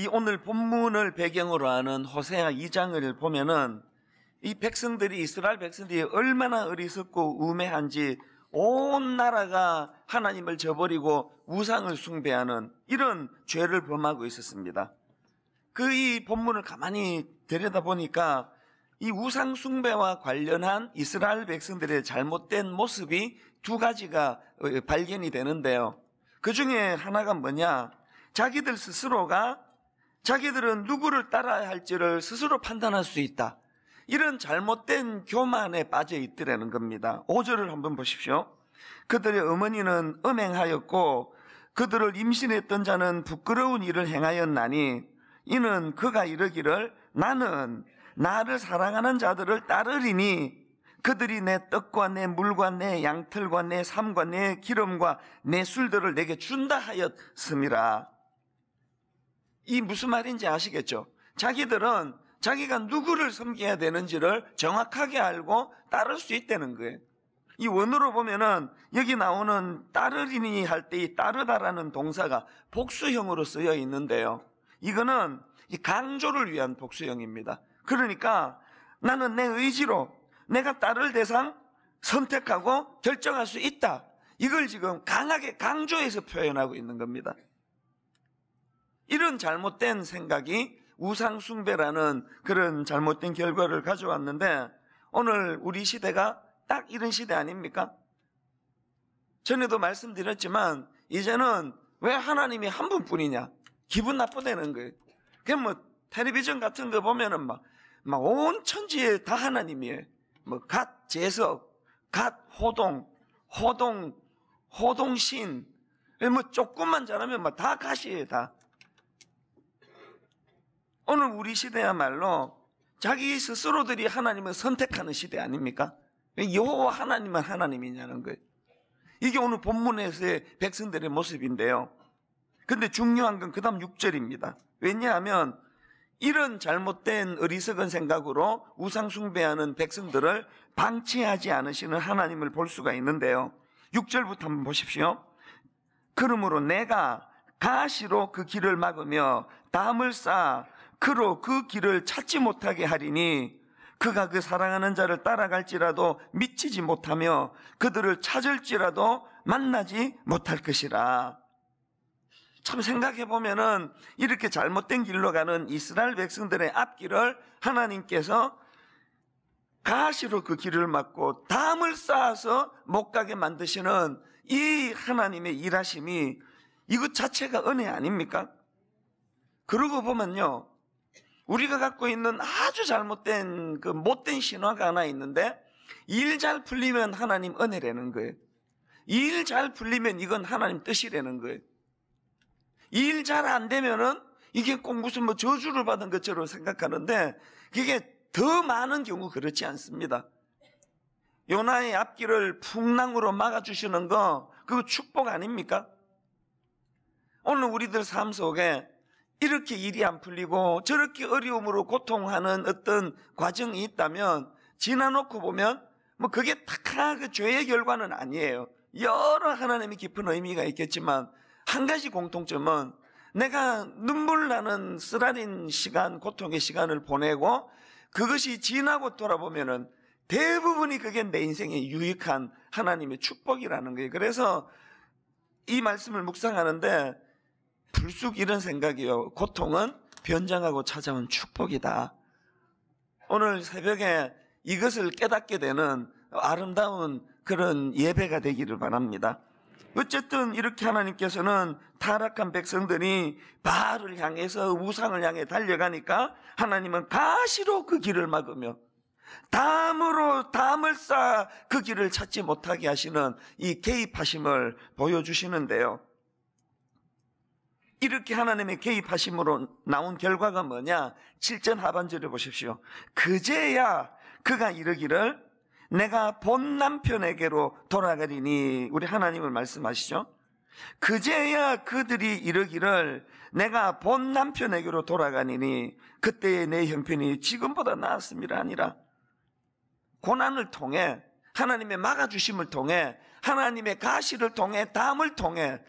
이 오늘 본문을 배경으로 하는 호세아 2장을 보면은 이 백성들이 이스라엘 백성들이 얼마나 어리석고 우매한지 온 나라가 하나님을 저버리고 우상을 숭배하는 이런 죄를 범하고 있었습니다. 그 이 본문을 가만히 들여다보니까 이 우상 숭배와 관련한 이스라엘 백성들의 잘못된 모습이 두 가지가 어, 발견이 되는데요. 그 중에 하나가 뭐냐? 자기들 스스로가 자기들은 누구를 따라야 할지를 스스로 판단할 수 있다. 이런 잘못된 교만에 빠져 있더라는 겁니다. 5절을 한번 보십시오. 그들의 어머니는 음행하였고 그들을 임신했던 자는 부끄러운 일을 행하였나니 이는 그가 이르기를 나는 나를 사랑하는 자들을 따르리니 그들이 내 떡과 내 물과 내 양털과 내 삶과 내 기름과 내 술들을 내게 준다 하였음이라. 이 무슨 말인지 아시겠죠? 자기들은 자기가 누구를 섬겨야 되는지를 정확하게 알고 따를 수 있다는 거예요. 이원으로 보면은 여기 나오는 따르리니 할 때 이 따르다라는 동사가 복수형으로 쓰여 있는데요. 이거는 이 강조를 위한 복수형입니다. 그러니까 나는 내 의지로 내가 따를 대상 선택하고 결정할 수 있다. 이걸 지금 강하게 강조해서 표현하고 있는 겁니다. 이런 잘못된 생각이 우상숭배라는 그런 잘못된 결과를 가져왔는데 오늘 우리 시대가 딱 이런 시대 아닙니까? 전에도 말씀드렸지만 이제는 왜 하나님이 한 분뿐이냐? 기분 나쁘다는 거예요. 그냥 뭐 텔레비전 같은 거 보면은 막, 막 온 천지에 다 하나님이에요. 뭐, 갓 재석, 갓 호동, 호동, 호동신. 뭐, 조금만 잘하면 막 다가시에요 다. 오늘 우리 시대야말로 자기 스스로들이 하나님을 선택하는 시대 아닙니까? 여호와 하나님은 하나님이냐는 거예요. 이게 오늘 본문에서의 백성들의 모습인데요. 근데 중요한 건 그 다음 6절입니다. 왜냐하면 이런 잘못된 어리석은 생각으로 우상숭배하는 백성들을 방치하지 않으시는 하나님을 볼 수가 있는데요. 6절부터 한번 보십시오. 그러므로 내가 가시로 그 길을 막으며 담을 쌓아 그로 그 길을 찾지 못하게 하리니 그가 그 사랑하는 자를 따라갈지라도 미치지 못하며 그들을 찾을지라도 만나지 못할 것이라. 참 생각해 보면은 이렇게 잘못된 길로 가는 이스라엘 백성들의 앞길을 하나님께서 가시로 그 길을 막고 담을 쌓아서 못 가게 만드시는 이 하나님의 일하심이 이것 자체가 은혜 아닙니까? 그러고 보면요. 우리가 갖고 있는 아주 잘못된 그 못된 신화가 하나 있는데 일 잘 풀리면 하나님 은혜라는 거예요. 일 잘 풀리면 이건 하나님 뜻이라는 거예요. 일 잘 안 되면은 이게 꼭 무슨 뭐 저주를 받은 것처럼 생각하는데 그게 더 많은 경우 그렇지 않습니다. 요나의 앞길을 풍랑으로 막아주시는 거, 그거 축복 아닙니까? 오늘 우리들 삶 속에 이렇게 일이 안 풀리고 저렇게 어려움으로 고통하는 어떤 과정이 있다면 지나놓고 보면 뭐 그게 딱 하나 그 죄의 결과는 아니에요. 여러 하나님이 깊은 의미가 있겠지만 한 가지 공통점은 내가 눈물 나는 쓰라린 시간, 고통의 시간을 보내고 그것이 지나고 돌아보면은 대부분이 그게 내 인생에 유익한 하나님의 축복이라는 거예요. 그래서 이 말씀을 묵상하는데 불쑥 이런 생각이요. 고통은 변장하고 찾아온 축복이다. 오늘 새벽에 이것을 깨닫게 되는 아름다운 그런 예배가 되기를 바랍니다. 어쨌든 이렇게 하나님께서는 타락한 백성들이 바알을 향해서 우상을 향해 달려가니까 하나님은 가시로 그 길을 막으며 담으로 담을 쌓아 그 길을 찾지 못하게 하시는 이 개입하심을 보여주시는데요. 이렇게 하나님의 개입하심으로 나온 결과가 뭐냐? 7절 하반절을 보십시오. 그제야 그가 이르기를 내가 본 남편에게로 돌아가리니 우리 하나님을 말씀하시죠. 그제야 그들이 이르기를 내가 본 남편에게로 돌아가니니 그때의 내 형편이 지금보다 나았습니다 아니라 고난을 통해 하나님의 막아주심을 통해 하나님의 가시를 통해 담을 통해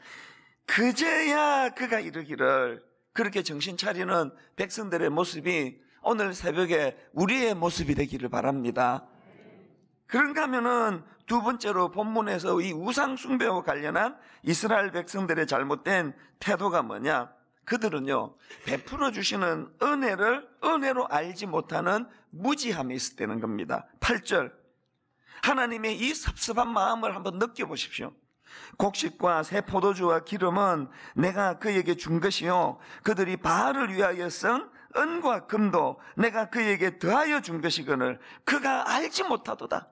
그제야 그가 이르기를 그렇게 정신 차리는 백성들의 모습이 오늘 새벽에 우리의 모습이 되기를 바랍니다. 그런가 하면은 두 번째로 본문에서 이 우상숭배와 관련한 이스라엘 백성들의 잘못된 태도가 뭐냐? 그들은요, 베풀어 주시는 은혜를 은혜로 알지 못하는 무지함이 있었다는 겁니다. 8절. 하나님의 이 섭섭한 마음을 한번 느껴보십시오. 곡식과 새 포도주와 기름은 내가 그에게 준 것이요 그들이 바알을 위하여 쓴 은과 금도 내가 그에게 더하여 준 것이거늘 그가 알지 못하도다.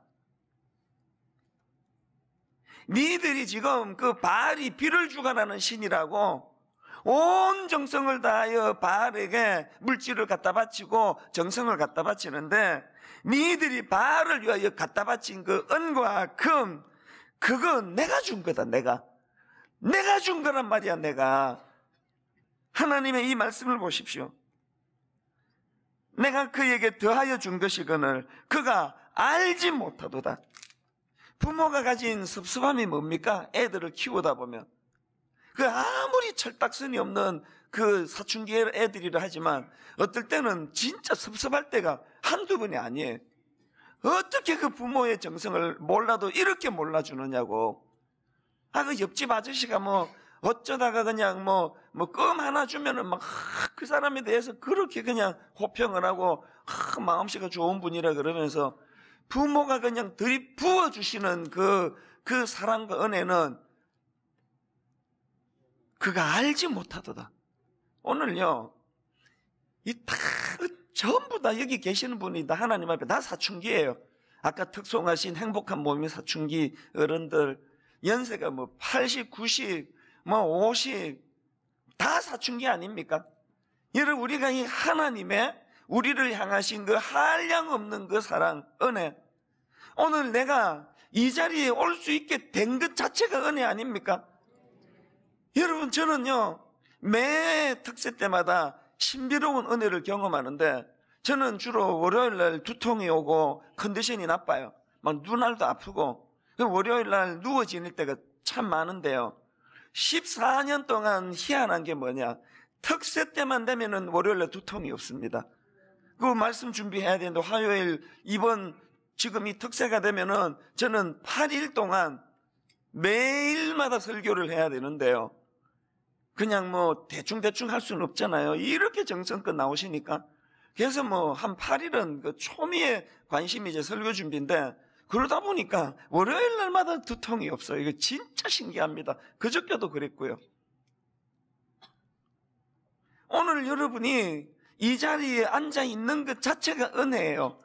니들이 지금 그 바알이 비를 주관하는 신이라고 온 정성을 다하여 바알에게 물질을 갖다 바치고 정성을 갖다 바치는데 니들이 바알을 위하여 갖다 바친 그 은과 금 그건 내가 준 거다, 내가. 내가 준 거란 말이야, 내가. 하나님의 이 말씀을 보십시오. 내가 그에게 더하여 준 것이거늘 그가 알지 못하도다. 부모가 가진 섭섭함이 뭡니까? 애들을 키우다 보면. 그 아무리 철딱선이 없는 그 사춘기 애들이라 하지만 어떨 때는 진짜 섭섭할 때가 한두 번이 아니에요. 어떻게 그 부모의 정성을 몰라도 이렇게 몰라주느냐고. 아, 그 옆집 아저씨가 뭐 어쩌다가 그냥 뭐, 뭐, 껌 하나 주면은 막, 그 사람에 대해서 그렇게 그냥 호평을 하고, 마음씨가 좋은 분이라 그러면서, 부모가 그냥 들이 부어주시는 그, 그 사랑과 은혜는, 그가 알지 못하도다. 오늘요, 이다 전부 다 여기 계시는 분이 다 하나님 앞에 다 사춘기예요. 아까 특송하신 행복한 몸이 사춘기 어른들 연세가 뭐 80, 90, 뭐 50, 다 사춘기 아닙니까? 여러분, 우리가 이 하나님의 우리를 향하신 그 한량 없는 그 사랑, 은혜. 오늘 내가 이 자리에 올 수 있게 된 것 자체가 은혜 아닙니까? 여러분, 저는요, 매 특세 때마다 신비로운 은혜를 경험하는데 저는 주로 월요일 날 두통이 오고 컨디션이 나빠요. 막 눈알도 아프고 월요일 날 누워 지낼 때가 참 많은데요. 14년 동안 희한한 게 뭐냐? 특세 때만 되면은 월요일 날 두통이 없습니다. 그 말씀 준비해야 되는데 화요일 이번 지금 이 특세가 되면은 저는 8일 동안 매일마다 설교를 해야 되는데요. 그냥 뭐 대충대충 할 수는 없잖아요. 이렇게 정성껏 나오시니까. 그래서 뭐 한 8일은 그 초미의 관심이 이제 설교 준비인데 그러다 보니까 월요일 날마다 두통이 없어요. 이거 진짜 신기합니다. 그저께도 그랬고요. 오늘 여러분이 이 자리에 앉아 있는 것 자체가 은혜예요.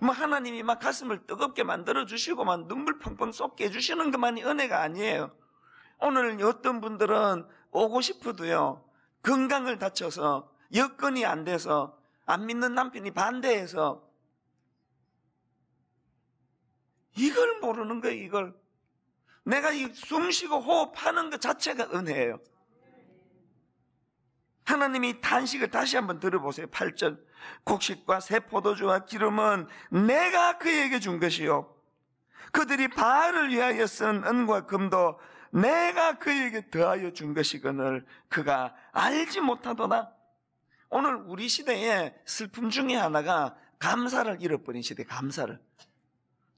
뭐 하나님이 막 가슴을 뜨겁게 만들어 주시고 막 눈물 펑펑 쏟게 해 주시는 것만이 은혜가 아니에요. 오늘 어떤 분들은 오고 싶어도요, 건강을 다쳐서, 여건이 안 돼서, 안 믿는 남편이 반대해서, 이걸 모르는 거예요, 이걸. 내가 숨 쉬고 호흡하는 것 자체가 은혜예요. 하나님이 단식을 다시 한번 들어보세요. 8절. 곡식과 새 포도주와 기름은 내가 그에게 준 것이요. 그들이 바알을 위하여 쓴 은과 금도 내가 그에게 더하여 준 것이거늘 그가 알지 못하더라. 오늘 우리 시대의 슬픔 중에 하나가 감사를 잃어버린 시대, 감사를.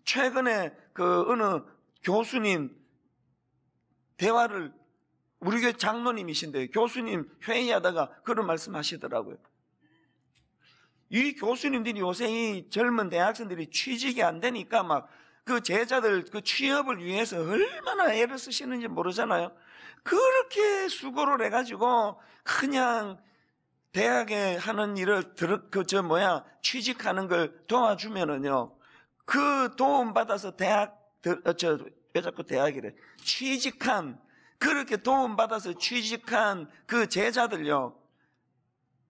최근에 그 어느 교수님 대화를 우리 교회 장로님이신데 교수님 회의하다가 그런 말씀 하시더라고요. 이 교수님들이 요새 이 젊은 대학생들이 취직이 안 되니까 막그 제자들 그 취업을 위해서 얼마나 애를 쓰시는지 모르잖아요. 그렇게 수고를 해가지고 그냥 대학에 하는 일을 들어 그저 뭐야 취직하는 걸 도와주면은요 그 도움 받아서 대학 어저왜 자꾸 대학이래 취직한 그렇게 도움 받아서 취직한 그 제자들요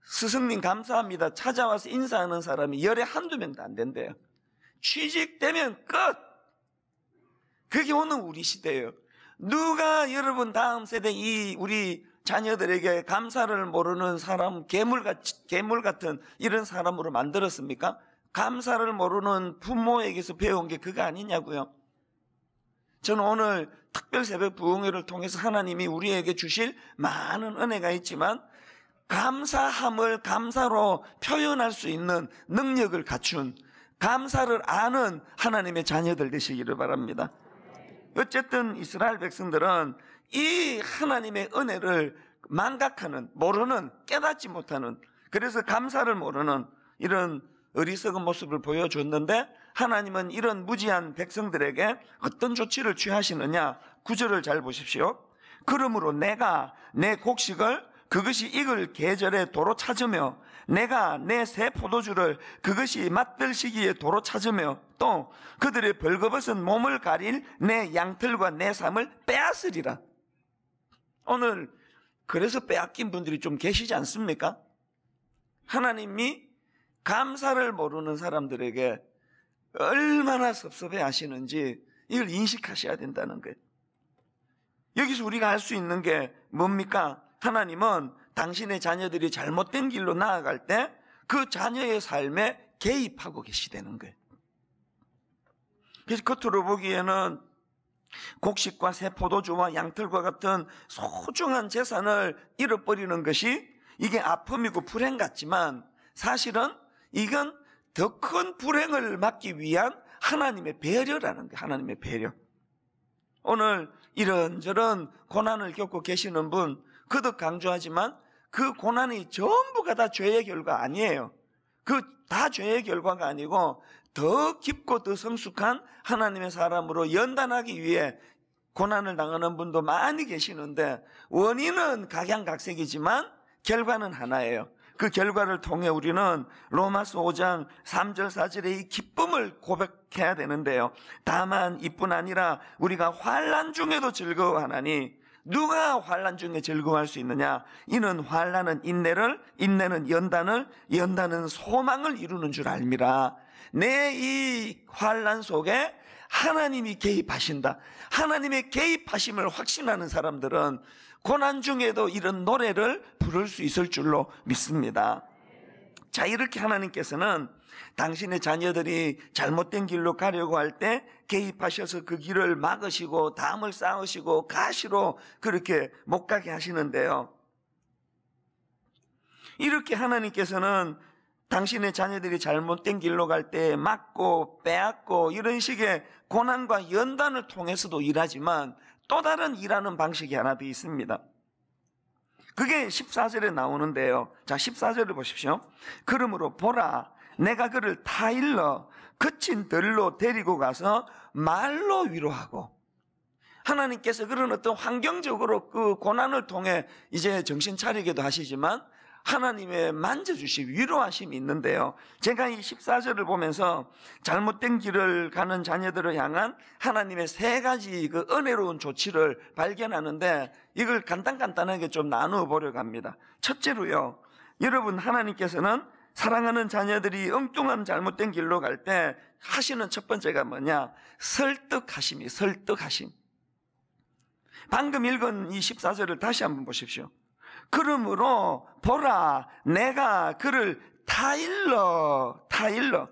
스승님 감사합니다 찾아와서 인사하는 사람이 열에 한두 명도 안 된대요. 취직되면 끝. 그게 오늘 우리 시대예요. 누가 여러분 다음 세대 이 우리 자녀들에게 감사를 모르는 사람, 괴물 같이 괴물 같은 이런 사람으로 만들었습니까? 감사를 모르는 부모에게서 배운 게 그거 아니냐고요. 저는 오늘 특별 새벽 부흥회를 통해서 하나님이 우리에게 주실 많은 은혜가 있지만 감사함을 감사로 표현할 수 있는 능력을 갖춘 감사를 아는 하나님의 자녀들 되시기를 바랍니다. 어쨌든 이스라엘 백성들은 이 하나님의 은혜를 망각하는, 모르는, 깨닫지 못하는, 그래서 감사를 모르는 이런 어리석은 모습을 보여줬는데 하나님은 이런 무지한 백성들에게 어떤 조치를 취하시느냐 구절을 잘 보십시오. 그러므로 내가 내 곡식을 그것이 익을 계절에 도로 찾으며 내가 내 새 포도주를 그것이 맛들 시기에 도로 찾으며 또 그들의 벌거벗은 몸을 가릴 내 양털과 내 삶을 빼앗으리라. 오늘 그래서 빼앗긴 분들이 좀 계시지 않습니까? 하나님이 감사를 모르는 사람들에게 얼마나 섭섭해 하시는지 이걸 인식하셔야 된다는 거예요. 여기서 우리가 할 수 있는 게 뭡니까? 하나님은 당신의 자녀들이 잘못된 길로 나아갈 때 그 자녀의 삶에 개입하고 계시다는 거예요. 그래서 겉으로 보기에는 곡식과 새 포도주와 양털과 같은 소중한 재산을 잃어버리는 것이 이게 아픔이고 불행 같지만 사실은 이건 더 큰 불행을 막기 위한 하나님의 배려라는 거예요 하나님의 배려. 오늘 이런저런 고난을 겪고 계시는 분 거듭 강조하지만 그 고난이 전부가 다 죄의 결과 아니에요. 그 다 죄의 결과가 아니고 더 깊고 더 성숙한 하나님의 사람으로 연단하기 위해 고난을 당하는 분도 많이 계시는데 원인은 각양각색이지만 결과는 하나예요. 그 결과를 통해 우리는 로마스 5장 3절 4절의 이 기쁨을 고백해야 되는데요. 다만 이뿐 아니라 우리가 환란 중에도 즐거워하나니 누가 환란 중에 즐거워할 수 있느냐? 이는 환란은 인내를, 인내는 연단을, 연단은 소망을 이루는 줄 알미라. 내 이 환란 속에 하나님이 개입하신다. 하나님의 개입하심을 확신하는 사람들은 고난 중에도 이런 노래를 부를 수 있을 줄로 믿습니다. 자, 이렇게 하나님께서는 당신의 자녀들이 잘못된 길로 가려고 할 때 개입하셔서 그 길을 막으시고 담을 쌓으시고 가시로 그렇게 못 가게 하시는데요. 이렇게 하나님께서는 당신의 자녀들이 잘못된 길로 갈 때 막고 빼앗고 이런 식의 고난과 연단을 통해서도 일하지만 또 다른 일하는 방식이 하나 더 있습니다. 그게 14절에 나오는데요. 자, 14절을 보십시오. 그러므로 보라, 내가 그를 타일러 그친 들로 데리고 가서 말로 위로하고 하나님께서 그런 어떤 환경적으로 그 고난을 통해 이제 정신 차리기도 하시지만 하나님의 만져주심, 위로하심이 있는데요. 제가 이 14절을 보면서 잘못된 길을 가는 자녀들을 향한 하나님의 세 가지 그 은혜로운 조치를 발견하는데 이걸 간단간단하게 좀 나누어 보려고 합니다. 첫째로요, 여러분 하나님께서는 사랑하는 자녀들이 엉뚱한 잘못된 길로 갈 때 하시는 첫 번째가 뭐냐? 설득하심이 설득하심. 방금 읽은 이 14절을 다시 한번 보십시오. 그러므로 보라 내가 그를 타일러 타일러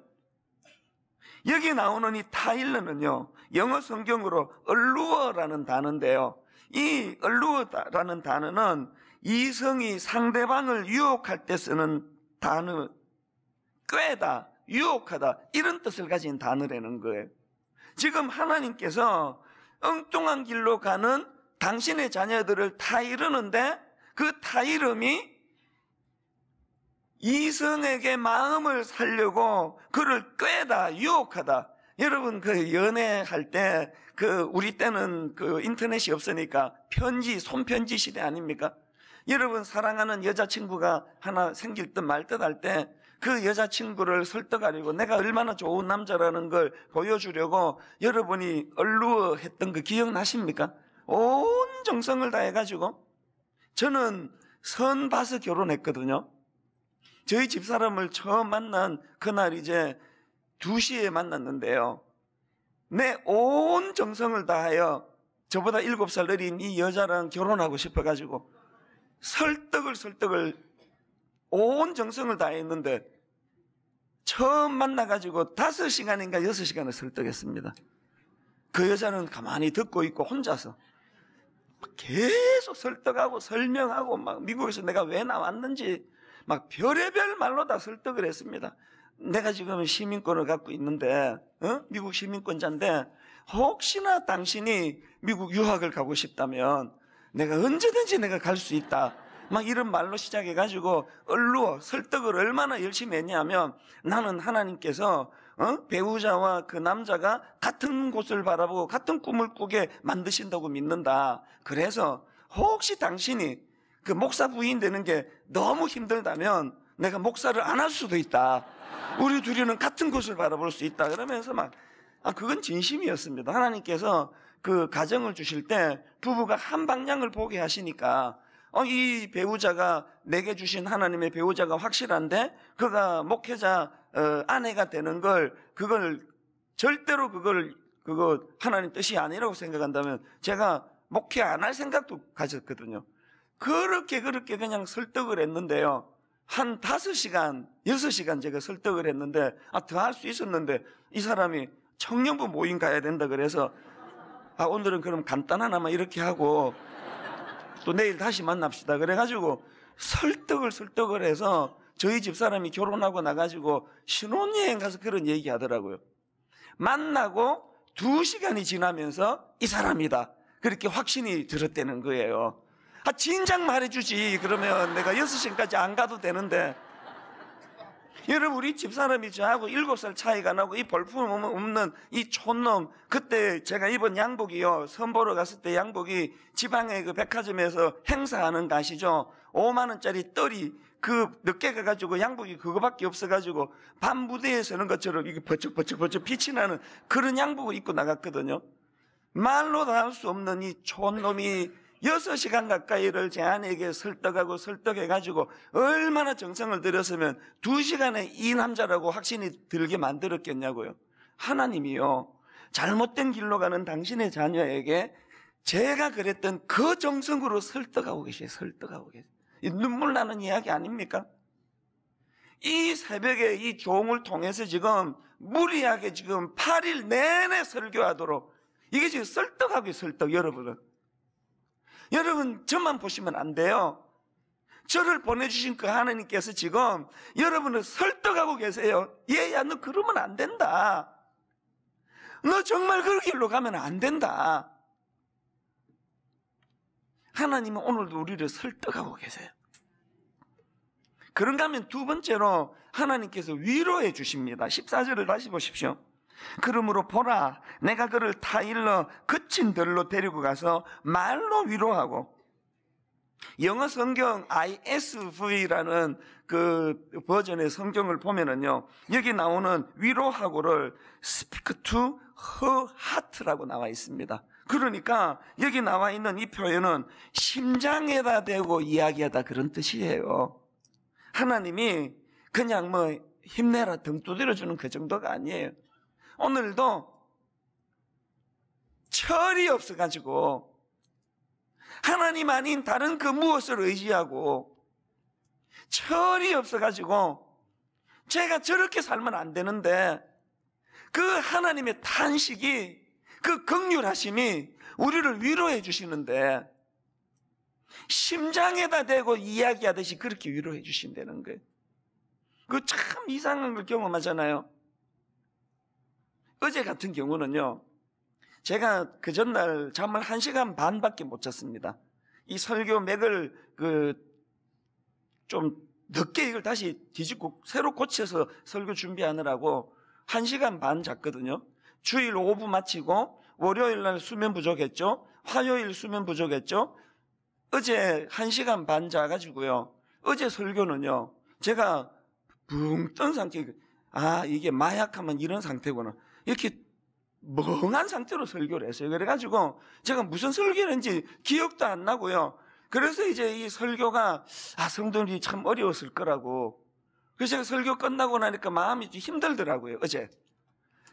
여기 나오는 이 타일러는요 영어 성경으로 얼루어라는 단어인데요 이 얼루어라는 단어는 이성이 상대방을 유혹할 때 쓰는 단어, 꾀다, 유혹하다, 이런 뜻을 가진 단어라는 거예요. 지금 하나님께서 엉뚱한 길로 가는 당신의 자녀들을 타 이르는데 그타 이름이 이성에게 마음을 살려고 그를 꾀다, 유혹하다. 여러분 그 연애할 때 그 우리 때는 그 인터넷이 없으니까 편지, 손편지 시대 아닙니까? 여러분 사랑하는 여자친구가 하나 생길 듯 말듯할때 그 여자친구를 설득하려고 내가 얼마나 좋은 남자라는 걸 보여주려고 여러분이 얼루어 했던 거 기억나십니까? 온 정성을 다해가지고 저는 선 봐서 결혼했거든요. 저희 집사람을 처음 만난 그날 이제 2시에 만났는데요. 내 온 정성을 다하여 저보다 7살 어린 이 여자랑 결혼하고 싶어가지고 설득을 설득을 온 정성을 다했는데 처음 만나가지고 다섯 시간인가 여섯 시간을 설득했습니다. 그 여자는 가만히 듣고 있고 혼자서 계속 설득하고 설명하고 막 미국에서 내가 왜 나왔는지 막 별의별 말로 다 설득을 했습니다. 내가 지금 시민권을 갖고 있는데 어? 미국 시민권자인데 혹시나 당신이 미국 유학을 가고 싶다면 내가 언제든지 내가 갈 수 있다. 막 이런 말로 시작해가지고 얼루어 설득을 얼마나 열심히 했냐면 나는 하나님께서 어? 배우자와 그 남자가 같은 곳을 바라보고 같은 꿈을 꾸게 만드신다고 믿는다. 그래서 혹시 당신이 그 목사 부인 되는 게 너무 힘들다면 내가 목사를 안 할 수도 있다. 우리 둘이는 같은 곳을 바라볼 수 있다. 그러면서 막 아, 그건 진심이었습니다. 하나님께서 그 가정을 주실 때 부부가 한 방향을 보게 하시니까 어, 이 배우자가 내게 주신 하나님의 배우자가 확실한데 그가 목회자 어, 아내가 되는 걸 그걸 절대로 그걸 그거 하나님 뜻이 아니라고 생각한다면 제가 목회 안 할 생각도 가졌거든요. 그렇게 그렇게 그냥 설득을 했는데요. 한 다섯 시간, 여섯 시간 제가 설득을 했는데, 아, 더할 수 있었는데, 이 사람이 청년부 모임 가야 된다 그래서 아, 오늘은 그럼 간단하나마 이렇게 하고 또 내일 다시 만납시다. 그래가지고 설득을 설득을 해서 저희 집사람이 결혼하고 나가지고 신혼여행 가서 그런 얘기 하더라고요. 만나고 두 시간이 지나면서 이 사람이다. 그렇게 확신이 들었다는 거예요. 아, 진작 말해주지. 그러면 내가 6 시까지 안 가도 되는데. 여러분 우리 집사람이 저하고 일곱 살 차이가 나고 이 볼품 없는 이 촌놈 그때 제가 입은 양복이요 선보러 갔을 때 양복이 지방의 그 백화점에서 행사하는 거 아시죠? 5만 원짜리 떨이 그 늦게 가가지고 양복이 그거밖에 없어가지고 밤 무대에 서는 것처럼 이게 버쩍버쩍 버쩍 빛이 나는 그런 양복을 입고 나갔거든요. 말로 다할수 없는 이 촌놈이 6 시간 가까이를 제 아내에게 설득하고 설득해가지고 얼마나 정성을 들였으면 2시간에이 남자라고 확신이 들게 만들었겠냐고요. 하나님이요. 잘못된 길로 가는 당신의 자녀에게 제가 그랬던 그 정성으로 설득하고 계시요 설득하고 계시요 눈물 나는 이야기 아닙니까? 이 새벽에 이 종을 통해서 지금 무리하게 지금 8일 내내 설교하도록 이게 지금 설득하고 설득 여러분은 여러분 저만 보시면 안 돼요. 저를 보내주신 그 하나님께서 지금 여러분을 설득하고 계세요. 얘야 너 그러면 안 된다. 너 정말 그 길로 가면 안 된다. 하나님은 오늘도 우리를 설득하고 계세요. 그런가 하면 두 번째로 하나님께서 위로해 주십니다. 14절을 다시 보십시오. 그러므로 보라, 내가 그를 타일러 그친 들로 데리고 가서 말로 위로하고, 영어 성경 ISV라는 그 버전의 성경을 보면은요, 여기 나오는 위로하고를 speak to her heart라고 나와 있습니다. 그러니까 여기 나와 있는 이 표현은 심장에다 대고 이야기하다 그런 뜻이에요. 하나님이 그냥 뭐 힘내라 등 두드려주는 그 정도가 아니에요. 오늘도 철이 없어가지고 하나님 아닌 다른 그 무엇을 의지하고 철이 없어가지고 제가 저렇게 살면 안 되는데 그 하나님의 탄식이 그 극률하심이 우리를 위로해 주시는데 심장에다 대고 이야기하듯이 그렇게 위로해 주신다는 거예요. 그참 이상한 걸 경험하잖아요. 어제 같은 경우는요, 제가 그 전날 잠을 한시간 반밖에 못 잤습니다. 이 설교 맥을 그 좀 늦게 이걸 다시 뒤집고 새로 고쳐서 설교 준비하느라고 한시간반 잤거든요. 주일 오후 마치고 월요일 날 수면 부족했죠. 화요일 수면 부족했죠. 어제 한시간반 자가지고요. 어제 설교는요. 제가 붕 뜬 상태, 아, 이게 마약하면 이런 상태구나. 이렇게 멍한 상태로 설교를 했어요. 그래가지고 제가 무슨 설교 했는지 기억도 안 나고요. 그래서 이제 이 설교가 아 성도님이 참 어려웠을 거라고. 그래서 제가 설교 끝나고 나니까 마음이 좀 힘들더라고요. 어제.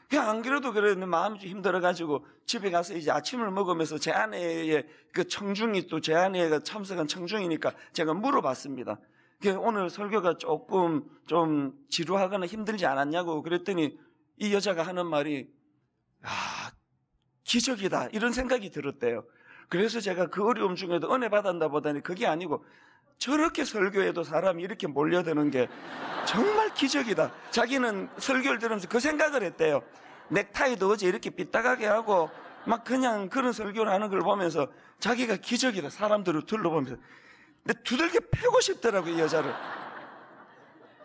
그냥 안 그래도 그랬는데 마음이 좀 힘들어가지고 집에 가서 이제 아침을 먹으면서 제 아내의 그 청중이 또 제 아내가 참석한 청중이니까 제가 물어봤습니다. 오늘 설교가 조금 좀 지루하거나 힘들지 않았냐고 그랬더니 이 여자가 하는 말이 아, 기적이다 이런 생각이 들었대요. 그래서 제가 그 어려움 중에도 은혜 받았다 보다니 그게 아니고 저렇게 설교해도 사람이 이렇게 몰려드는 게 정말 기적이다. 자기는 설교를 들으면서 그 생각을 했대요. 넥타이도 어제 이렇게 삐딱하게 하고 막 그냥 그런 설교를 하는 걸 보면서 자기가 기적이다. 사람들을 둘러보면서. 근데 두들겨 패고 싶더라고, 이 여자를.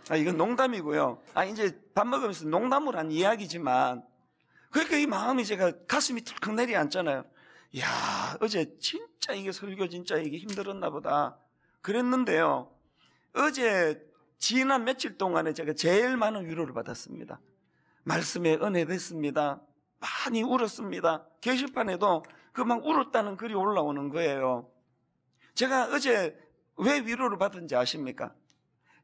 아, 이건 농담이고요. 아, 이제 밥 먹으면서 농담을 한 이야기지만, 그러니까 이 마음이 제가 가슴이 툭툭 내리앉잖아요. 야 어제 진짜 이게 설교 진짜 이게 힘들었나 보다. 그랬는데요. 어제 지난 며칠 동안에 제가 제일 많은 위로를 받았습니다. 말씀에 은혜됐습니다. 많이 울었습니다. 게시판에도 그막 울었다는 글이 올라오는 거예요. 제가 어제 왜 위로를 받은지 아십니까?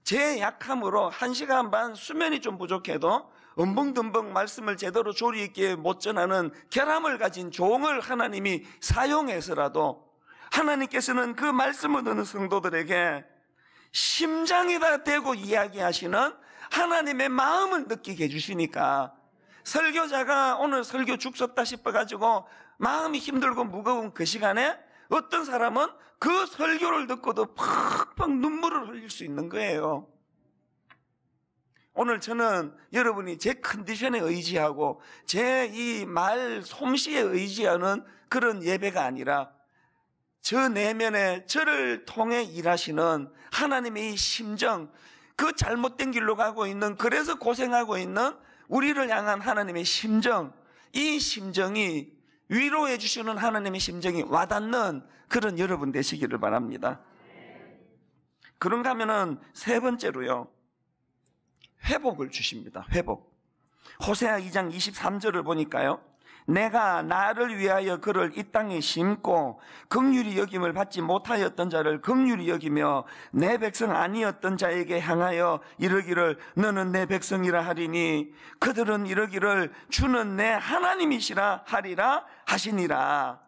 제 약함으로 한 시간 반 수면이 좀 부족해도 음벙듬벙 말씀을 제대로 조리 있게 못 전하는 결함을 가진 종을 하나님이 사용해서라도 하나님께서는 그 말씀을 듣는 성도들에게 심장이다 대고 이야기하시는 하나님의 마음을 느끼게 해주시니까 설교자가 오늘 설교 죽었다 싶어가지고 마음이 힘들고 무거운 그 시간에 어떤 사람은 그 설교를 듣고도 팍팍 눈물을 흘릴 수 있는 거예요. 오늘 저는 여러분이 제 컨디션에 의지하고 제 이 말 솜씨에 의지하는 그런 예배가 아니라 저 내면에 저를 통해 일하시는 하나님의 이 심정, 그 잘못된 길로 가고 있는, 그래서 고생하고 있는 우리를 향한 하나님의 심정, 이 심정이 위로해 주시는 하나님의 심정이 와닿는 그런 여러분 되시기를 바랍니다. 그런가 하면은 세 번째로요. 회복을 주십니다. 회복. 호세아 2장 23절을 보니까요. 내가 나를 위하여 그를 이 땅에 심고 긍휼히 여김을 받지 못하였던 자를 긍휼히 여기며 내 백성 아니었던 자에게 향하여 이르기를 너는 내 백성이라 하리니 그들은 이르기를 주는 내 하나님이시라 하리라 하시니라.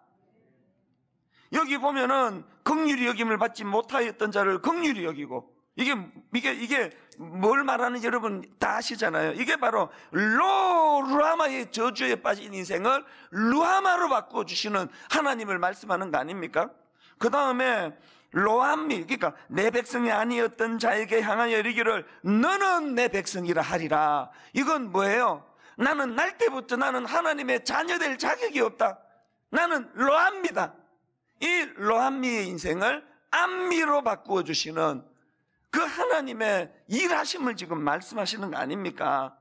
여기 보면은 긍휼히 여김을 받지 못하였던 자를 긍휼히 여기고 이게 이게 이게 뭘 말하는지 여러분 다 아시잖아요. 이게 바로 로 루하마의 저주에 빠진 인생을 루하마로 바꾸어 주시는 하나님을 말씀하는 거 아닙니까? 그 다음에 로암미 그러니까 내 백성이 아니었던 자에게 향하여 이르기를 너는 내 백성이라 하리라. 이건 뭐예요? 나는 날 때부터 나는 하나님의 자녀될 자격이 없다. 나는 로암미다이로암미의 인생을 암미로 바꾸어 주시는 그 하나님의 일하심을 지금 말씀하시는 거 아닙니까?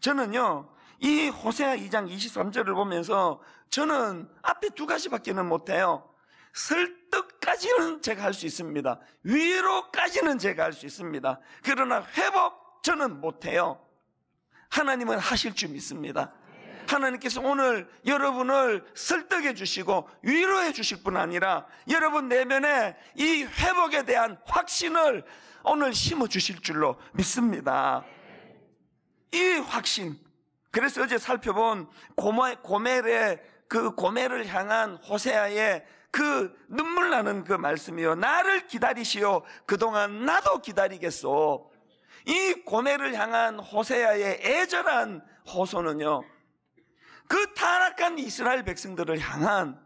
저는요, 이 호세아 2장 23절을 보면서 저는 앞에 두 가지밖에는 못해요. 설득까지는 제가 할 수 있습니다. 위로까지는 제가 할 수 있습니다. 그러나 회복 저는 못해요. 하나님은 하실 줄 믿습니다. 하나님께서 오늘 여러분을 설득해 주시고 위로해 주실 뿐 아니라 여러분 내면에 이 회복에 대한 확신을 오늘 심어 주실 줄로 믿습니다. 이 확신. 그래서 어제 살펴본 고메, 고멜의 그 고멜을 향한 호세아의 그 눈물 나는 그 말씀이요. 나를 기다리시오. 그동안 나도 기다리겠소. 이 고멜을 향한 호세아의 애절한 호소는요. 그 타락한 이스라엘 백성들을 향한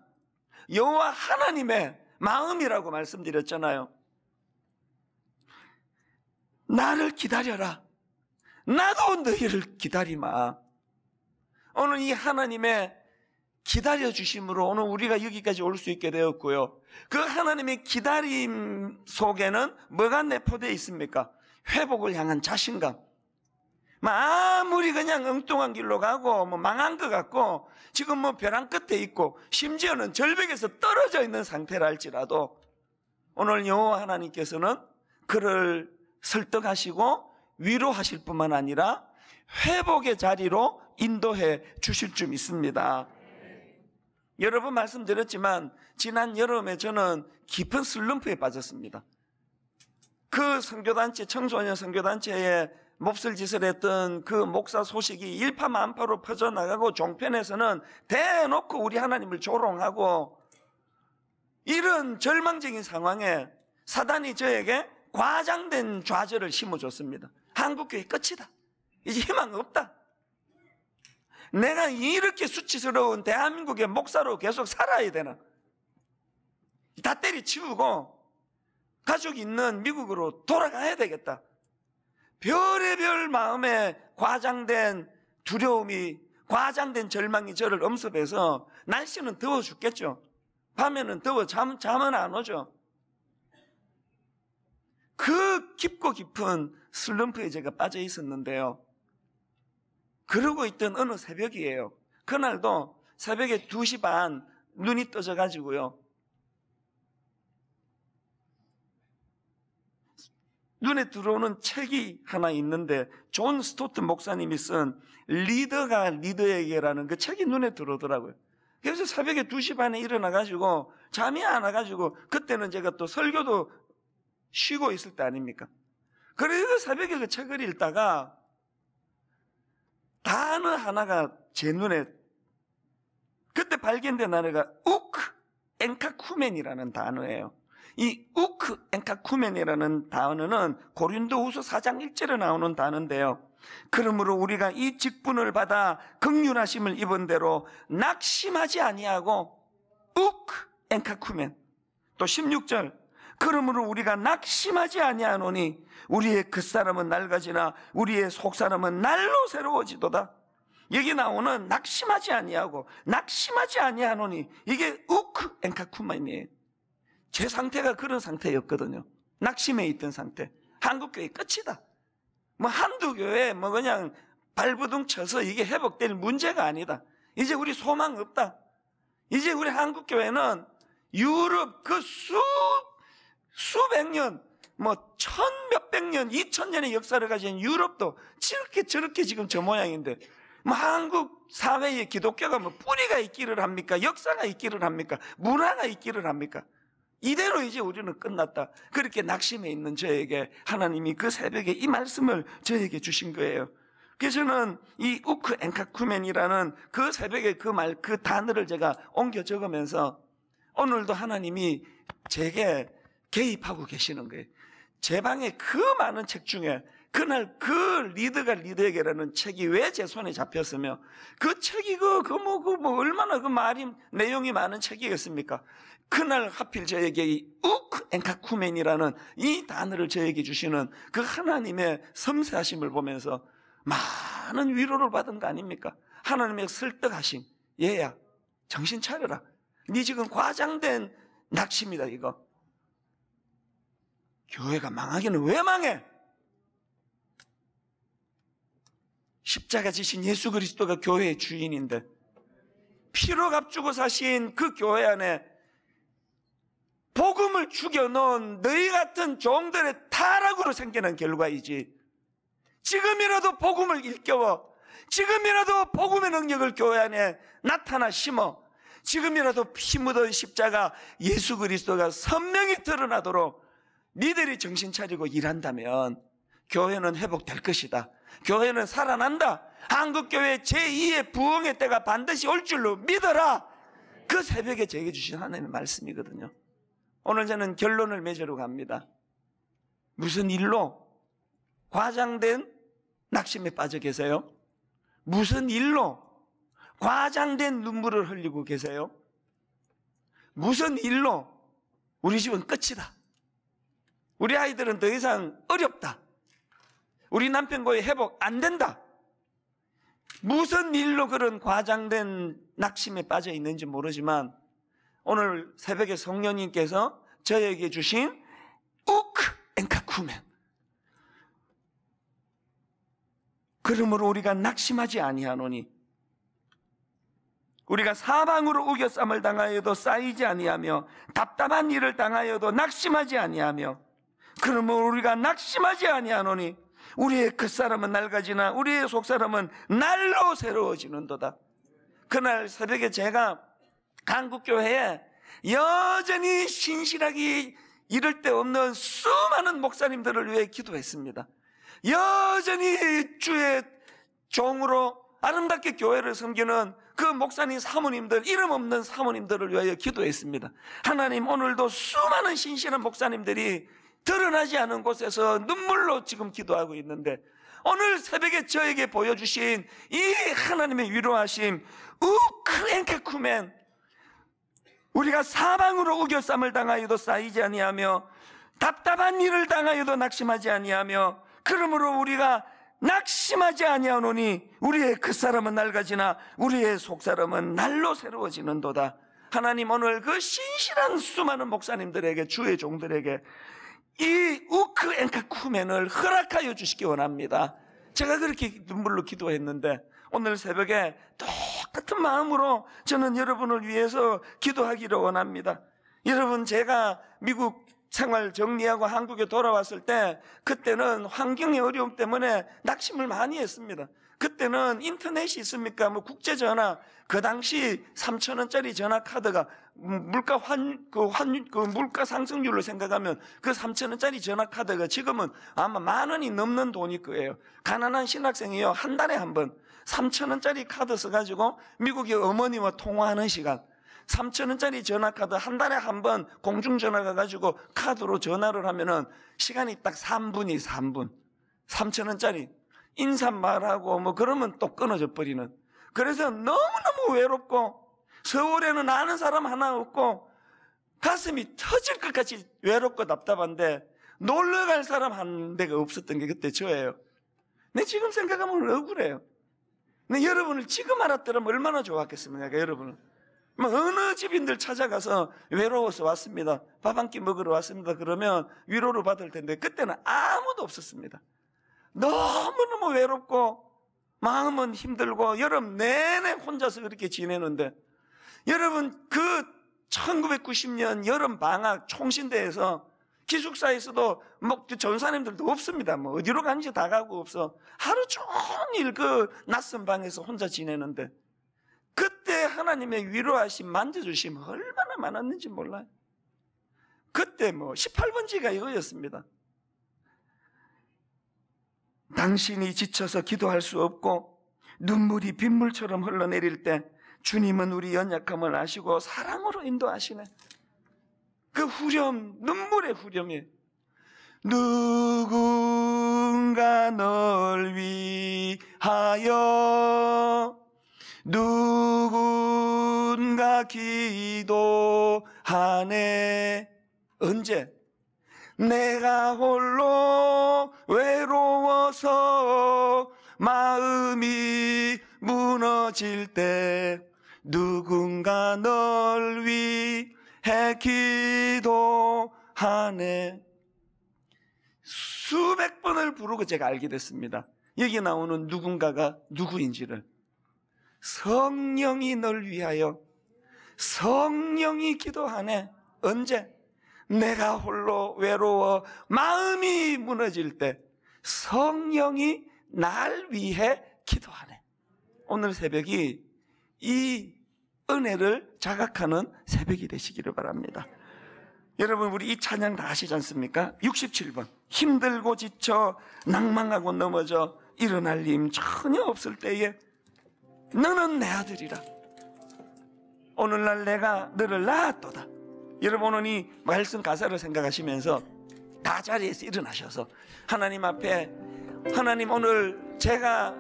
여호와 하나님의 마음이라고 말씀드렸잖아요. 나를 기다려라. 나도 너희를 기다리마. 오늘 이 하나님의 기다려 주심으로 오늘 우리가 여기까지 올 수 있게 되었고요. 그 하나님의 기다림 속에는 뭐가 내포되어 있습니까? 회복을 향한 자신감, 뭐 아무리 그냥 엉뚱한 길로 가고 뭐 망한 것 같고 지금 뭐 벼랑 끝에 있고 심지어는 절벽에서 떨어져 있는 상태라 할지라도 오늘 여호와 하나님께서는 그를 설득하시고 위로하실 뿐만 아니라 회복의 자리로 인도해 주실 줄 믿습니다. 여러 분 말씀드렸지만 지난 여름에 저는 깊은 슬럼프에 빠졌습니다. 그 선교단체 청소년 선교단체에 몹쓸 짓을 했던 그 목사 소식이 일파만파로 퍼져나가고 종편에서는 대놓고 우리 하나님을 조롱하고 이런 절망적인 상황에 사단이 저에게 과장된 좌절을 심어줬습니다. 한국교회 끝이다. 이제 희망 없다. 내가 이렇게 수치스러운 대한민국의 목사로 계속 살아야 되나? 다 때리치우고 가족 있는 미국으로 돌아가야 되겠다. 별의별 마음에 과장된 두려움이 과장된 절망이 저를 엄습해서 날씨는 더워 죽겠죠. 밤에는 더워 잠, 잠은 안 오죠. 그 깊고 깊은 슬럼프에 제가 빠져 있었는데요. 그러고 있던 어느 새벽이에요. 그날도 새벽에 2시 반 눈이 떠져가지고요. 눈에 들어오는 책이 하나 있는데 존 스토트 목사님이 쓴 리더가 리더에게라는 그 책이 눈에 들어오더라고요. 그래서 새벽에 2시 반에 일어나가지고 잠이 안 와가지고 그때는 제가 또 설교도 쉬고 있을 때 아닙니까? 그래서 새벽에 그 책을 읽다가 단어 하나가 제 눈에 그때 발견된 단어가 우크 엔카쿠멘이라는 단어예요. 이 우크 엔카쿠멘이라는 단어는 고린도후서 4장 1절에 나오는 단어인데요. 그러므로 우리가 이 직분을 받아 극률하심을 입은 대로 낙심하지 아니하고 우크 엔카쿠멘 또 16절 그러므로 우리가 낙심하지 아니하노니 우리의 그 사람은 낡아지나 우리의 속 사람은 날로 새로워지도다. 여기 나오는 낙심하지 아니하고 낙심하지 아니하노니 이게 우크 엔카쿠멘이에요 제 상태가 그런 상태였거든요. 낙심해 있던 상태. 한국교회 끝이다. 뭐 한두 교회 뭐 그냥 발부둥 쳐서 이게 회복될 문제가 아니다. 이제 우리 소망 없다. 이제 우리 한국교회는 유럽 그 수, 수백 년, 뭐 천 몇 백 년, 이천 년의 역사를 가진 유럽도 저렇게 저렇게 지금 저 모양인데 뭐 한국 사회의 기독교가 뭐 뿌리가 있기를 합니까? 역사가 있기를 합니까? 문화가 있기를 합니까? 이대로 이제 우리는 끝났다. 그렇게 낙심해 있는 저에게 하나님이 그 새벽에 이 말씀을 저에게 주신 거예요. 그래서 저는 이 우크 엔카쿠멘이라는 그 새벽에 그 말, 그 단어를 제가 옮겨 적으면서 오늘도 하나님이 제게 개입하고 계시는 거예요. 제 방에 그 많은 책 중에 그날 그 리드가 리드에게라는 책이 왜 제 손에 잡혔으며 그 책이 그, 그 뭐, 그 뭐, 얼마나 그 말이, 내용이 많은 책이겠습니까? 그날 하필 저에게 이 우크 엔카쿠멘이라는 이 단어를 저에게 주시는 그 하나님의 섬세하심을 보면서 많은 위로를 받은 거 아닙니까? 하나님의 설득하심. 얘야, 정신 차려라. 네 지금 과장된 낙심이다, 이거. 교회가 망하기는 왜 망해? 십자가 지신 예수 그리스도가 교회의 주인인데 피로 값주고 사신 그 교회 안에 복음을 죽여놓은 너희 같은 종들의 타락으로 생겨난 결과이지 지금이라도 복음을 일깨워 지금이라도 복음의 능력을 교회 안에 나타나 심어 지금이라도 피 묻은 십자가 예수 그리스도가 선명히 드러나도록 니들이 정신 차리고 일한다면 교회는 회복될 것이다. 교회는 살아난다. 한국교회 제2의 부흥의 때가 반드시 올 줄로 믿어라. 그 새벽에 제게 주신 하나님의 말씀이거든요. 오늘 저는 결론을 맺으러 갑니다. 무슨 일로 과장된 낙심에 빠져 계세요? 무슨 일로 과장된 눈물을 흘리고 계세요? 무슨 일로 우리 집은 끝이다. 우리 아이들은 더 이상 어렵다. 우리 남편과의 회복 안 된다. 무슨 일로 그런 과장된 낙심에 빠져 있는지 모르지만 오늘 새벽에 성령님께서 저에게 주신 우크 엔카쿠멘. 그러므로 우리가 낙심하지 아니하노니 우리가 사방으로 우겨쌈을 당하여도 쌓이지 아니하며 답답한 일을 당하여도 낙심하지 아니하며 그러므로 우리가 낙심하지 아니하노니 우리의 겉사람은 낡아지나 우리의 속사람은 날로 새로워지는도다. 그날 새벽에 제가 한국교회에 여전히 신실하기 이를 데 없는 수많은 목사님들을 위해 기도했습니다. 여전히 주의 종으로 아름답게 교회를 섬기는 그 목사님 사모님들, 이름 없는 사모님들을 위하여 기도했습니다. 하나님 오늘도 수많은 신실한 목사님들이 드러나지 않은 곳에서 눈물로 지금 기도하고 있는데 오늘 새벽에 저에게 보여주신 이 하나님의 위로하심 우크랭케쿠멘 우리가 사방으로 우겨쌈을 당하여도 쌓이지 아니하며 답답한 일을 당하여도 낙심하지 아니하며 그러므로 우리가 낙심하지 아니하노니 우리의 그 사람은 낡아지나 우리의 속사람은 날로 새로워지는도다. 하나님 오늘 그 신실한 수많은 목사님들에게 주의 종들에게 이 우크 앵카쿠멘을 허락하여 주시기 원합니다. 제가 그렇게 눈물로 기도했는데 오늘 새벽에 똑같은 마음으로 저는 여러분을 위해서 기도하기를 원합니다. 여러분 제가 미국 생활 정리하고 한국에 돌아왔을 때 그때는 환경의 어려움 때문에 낙심을 많이 했습니다. 그때는 인터넷이 있습니까? 뭐 국제전화, 그 당시 3천원짜리 전화카드가 물가 환, 그 환, 그 물가 상승률로 생각하면 그 3천원짜리 전화카드가 지금은 아마 만 원이 넘는 돈일 거예요. 가난한 신학생이요. 한 달에 한 번. 3천원짜리 카드 써가지고 미국의 어머니와 통화하는 시간. 3천원짜리 전화카드 한 달에 한 번 공중전화 가가지고 카드로 전화를 하면은 시간이 딱 3분이 3분. 3천원짜리 인사말하고 뭐 그러면 또 끊어져 버리는. 그래서 너무너무 외롭고 서울에는 아는 사람 하나 없고 가슴이 터질 것 같이 외롭고 답답한데 놀러 갈 사람 한 대가 없었던 게 그때 저예요. 내 지금 생각하면 억울해요. 근데 여러분을 지금 알았더라면 얼마나 좋았겠습니까, 여러분은. 뭐 어느 집인들 찾아가서 외로워서 왔습니다. 밥 한 끼 먹으러 왔습니다. 그러면 위로를 받을 텐데 그때는 아무도 없었습니다. 너무너무 외롭고 마음은 힘들고 여름 내내 혼자서 그렇게 지내는데 여러분 그 1990년 여름 방학 총신대에서 기숙사에서도 뭐 전사님들도 없습니다. 뭐 어디로 간지 다 가고 없어. 하루 종일 그 낯선 방에서 혼자 지내는데 그때 하나님의 위로하심 만져주심 얼마나 많았는지 몰라요. 그때 뭐 18번지가 이거였습니다. 당신이 지쳐서 기도할 수 없고 눈물이 빗물처럼 흘러내릴 때 주님은 우리 연약함을 아시고 사랑으로 인도하시네. 그 후렴, 눈물의 후렴이 누군가 널 위하여 누군가 기도하네. 언제? 내가 홀로 외로워서 마음이 무너질 때 누군가 널 위해 기도하네. 수백 번을 부르고 제가 알게 됐습니다. 여기 나오는 누군가가 누구인지를. 성령이 널 위하여 성령이 기도하네. 언제? 내가 홀로 외로워 마음이 무너질 때 성령이 날 위해 기도하네. 오늘 새벽이 이 은혜를 자각하는 새벽이 되시기를 바랍니다. 여러분 우리 이 찬양 다 아시지 않습니까? 67번 힘들고 지쳐 낭망하고 넘어져 일어날 힘 전혀 없을 때에 너는 내 아들이라 오늘날 내가 너를 낳았도다 여러분은 이 말씀 가사를 생각하시면서 다 자리에서 일어나셔서 하나님 앞에 하나님 오늘 제가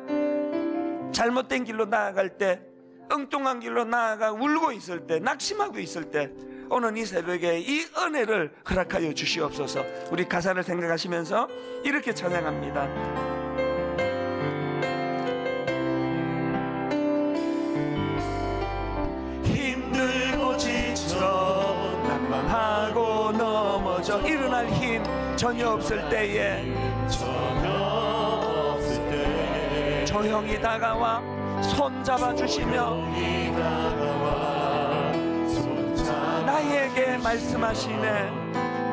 잘못된 길로 나아갈 때 엉뚱한 길로 나아가 울고 있을 때 낙심하고 있을 때 오늘 이 새벽에 이 은혜를 허락하여 주시옵소서 우리 가사를 생각하시면서 이렇게 찬양합니다. 일어날 힘 전혀 없을 때에 조형이 다가와 손 잡아 주시며 나에게 말씀하시네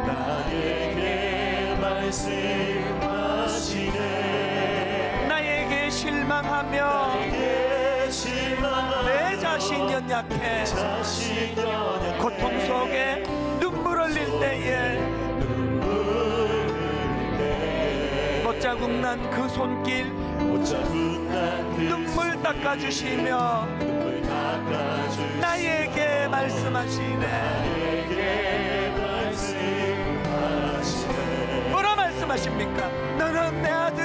나에게 말씀하시네 나에게 실망하며 내 자신 연약해 고통 속에 눈물 흘릴 때에 자국 난그 손길 그 눈물 닦아주시며 나에게 말씀하시네 뭐라 말씀하십니까? 너는 내 아들